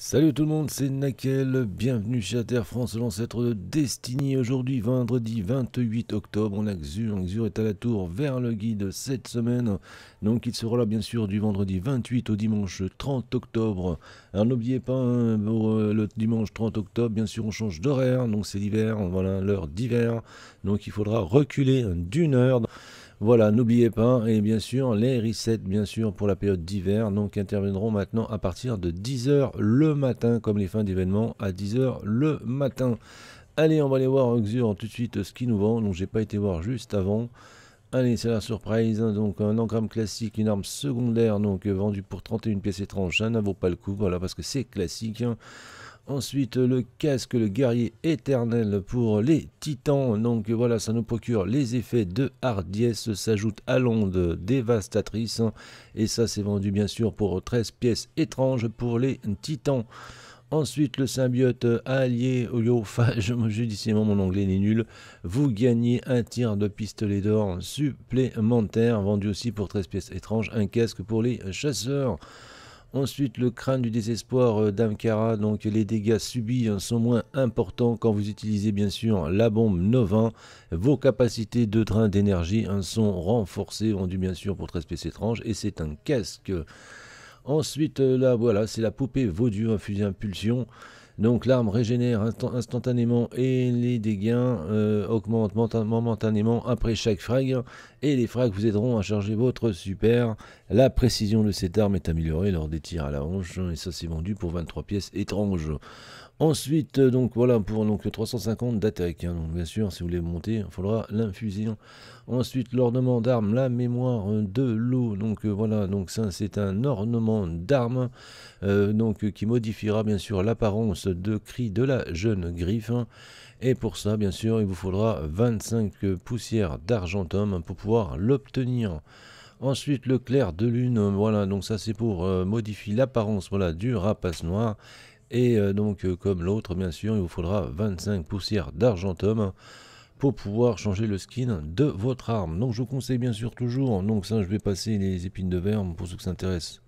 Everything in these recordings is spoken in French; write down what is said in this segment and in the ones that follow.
Salut tout le monde, c'est Naquel, bienvenue chez Terre France, l'ancêtre de Destiny. Aujourd'hui, vendredi 28 octobre, on a Xur, Xur est à la tour vers le guide cette semaine. Donc il sera là bien sûr du vendredi 28 au dimanche 30 octobre. Alors n'oubliez pas, hein, euh, le dimanche 30 octobre, bien sûr on change d'horaire, donc c'est l'hiver, voilà l'heure d'hiver. Donc il faudra reculer hein, d'une heure. Voilà, n'oubliez pas, et bien sûr, les resets, bien sûr, pour la période d'hiver, donc interviendront maintenant à partir de 10h le matin, comme les fins d'événement à 10h le matin. Allez, on va aller voir Xur tout de suite ce qui nous vend, donc j'ai pas été voir juste avant. Allez, c'est la surprise. Hein, donc, un engramme classique, une arme secondaire, donc euh, vendue pour 31 pièces étranges. Ça ne vaut pas le coup, voilà, parce que c'est classique. Hein. Ensuite, le casque, le guerrier éternel pour les titans. Donc voilà, ça nous procure les effets de hardiesse. S'ajoute à l'onde dévastatrice. Et ça, c'est vendu bien sûr pour 13 pièces étranges pour les titans. Ensuite, le symbiote allié oliophage, judiciairement mon onglet n'est nul, vous gagnez un tir de pistolet d'or supplémentaire, vendu aussi pour 13 pièces étranges, un casque pour les chasseurs. Ensuite, le crâne du désespoir euh, d'Amkara, donc les dégâts subis sont moins importants quand vous utilisez bien sûr la bombe Nova. Vos capacités de train d'énergie sont renforcées, vendues bien sûr pour 13 PC étranges, et c'est un casque. Ensuite, euh, là voilà, c'est la poupée vaudue, un fusil impulsion. Donc l'arme régénère instantanément et les dégâts euh, augmentent momentanément après chaque frag. Et les frags vous aideront à charger votre super. La précision de cette arme est améliorée lors des tirs à la hanche. Et ça c'est vendu pour 23 pièces étranges. Ensuite, euh, donc voilà pour donc 350 d'attaque. Hein. donc bien sûr, si vous voulez monter, il faudra l'infusion, Ensuite, l'ornement d'arme, la mémoire euh, de l'eau. Donc voilà, donc ça c'est un ornement d'arme donc qui modifiera bien sûr l'apparence de cri de la jeune griffe. Et pour ça, bien sûr, il vous faudra 25 poussières d'argentum pour pouvoir l'obtenir. Ensuite, le clair de lune, voilà, donc ça c'est pour euh, modifier l'apparence voilà, du rapace noir. Et euh, donc, euh, comme l'autre, bien sûr, il vous faudra 25 poussières d'argentum pour pouvoir changer le skin de votre arme. Donc, je vous conseille bien sûr toujours, donc ça, je vais passer les épines de verre pour ceux qui intéresse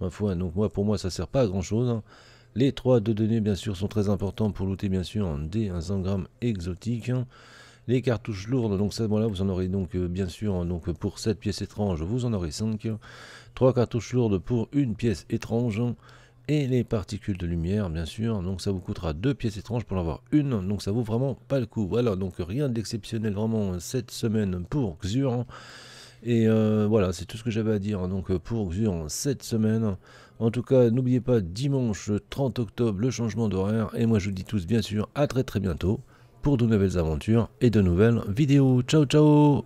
Ma foi, donc moi, pour moi, ça sert pas à grand chose. Les 3 de données, bien sûr, sont très importants pour looter, bien sûr, en D, un engramme exotique. Les cartouches lourdes, donc ça, voilà, vous en aurez donc, euh, bien sûr, hein, donc pour 7 pièces étranges, vous en aurez 5. 3 cartouches lourdes pour une pièce étrange. Et les particules de lumière, bien sûr. Donc ça vous coûtera 2 pièces étranges pour en avoir une. Donc ça vaut vraiment pas le coup. Voilà, donc rien d'exceptionnel vraiment cette semaine pour Xur. Et euh, voilà, c'est tout ce que j'avais à dire hein, donc euh, pour Xur cette semaine. En tout cas, n'oubliez pas, dimanche 30 octobre, le changement d'horaire. Et moi, je vous dis tous, bien sûr, à très très bientôt pour de nouvelles aventures et de nouvelles vidéos. Ciao, ciao